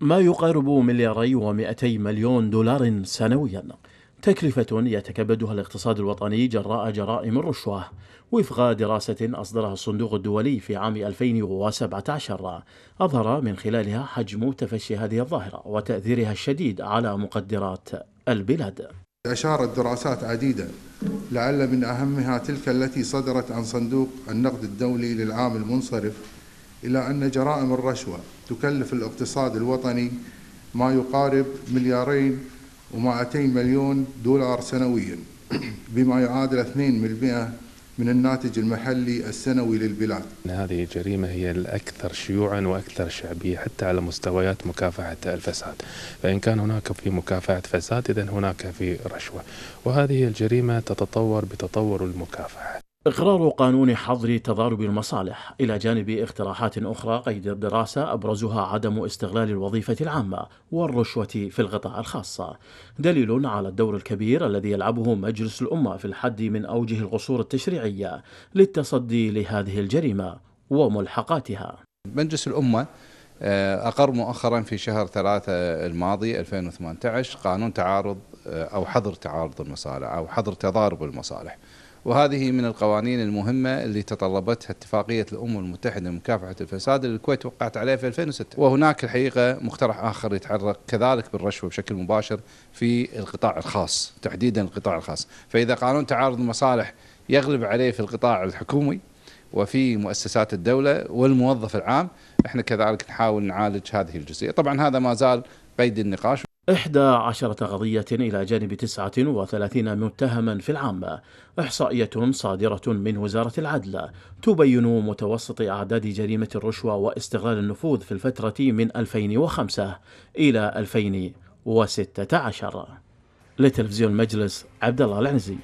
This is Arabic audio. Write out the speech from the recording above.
ما يقارب ملياري و200 مليون دولار سنويا تكلفة يتكبدها الاقتصاد الوطني جراء جرائم الرشوة وفق دراسة أصدرها الصندوق الدولي في عام 2017 أظهر من خلالها حجم تفشي هذه الظاهرة وتأثيرها الشديد على مقدرات البلاد أشارت دراسات عديدة لعل من أهمها تلك التي صدرت عن صندوق النقد الدولي للعام المنصرف إلى أن جرائم الرشوة تكلف الاقتصاد الوطني ما يقارب مليارين و200 مليون دولار سنويا بما يعادل 2% من الناتج المحلي السنوي للبلاد هذه الجريمة هي الأكثر شيوعا وأكثر شعبية حتى على مستويات مكافحة الفساد فإن كان هناك في مكافحة فساد إذن هناك في رشوة وهذه الجريمة تتطور بتطور المكافحة إقرار قانون حظر تضارب المصالح إلى جانب اقتراحات أخرى قيد الدراسة أبرزها عدم استغلال الوظيفة العامة والرشوة في القطاع الخاص دليل على الدور الكبير الذي يلعبه مجلس الأمة في الحد من أوجه القصور التشريعية للتصدي لهذه الجريمة وملحقاتها مجلس الأمة آه، أقر مؤخرا في شهر ثلاثة الماضي 2018 قانون تعارض آه، أو حظر تعارض المصالح أو حظر تضارب المصالح وهذه من القوانين المهمة اللي تطلبتها اتفاقية الأمم المتحدة لمكافحة الفساد اللي الكويت وقعت عليها في 2006 وهناك الحقيقة مقترح آخر يتعرق كذلك بالرشوة بشكل مباشر في القطاع الخاص تحديدا القطاع الخاص فإذا قانون تعارض المصالح يغلب عليه في القطاع الحكومي وفي مؤسسات الدولة والموظف العام احنا كذلك نحاول نعالج هذه الجزئية طبعا هذا ما زال قيد النقاش إحدى عشرة قضية إلى جانب تسعة وثلاثين متهما في العامة إحصائية صادرة من وزارة العدل تبين متوسط أعداد جريمة الرشوة واستغلال النفوذ في الفترة من 2005 إلى 2016 لتلفزيون مجلس عبد الله العنزي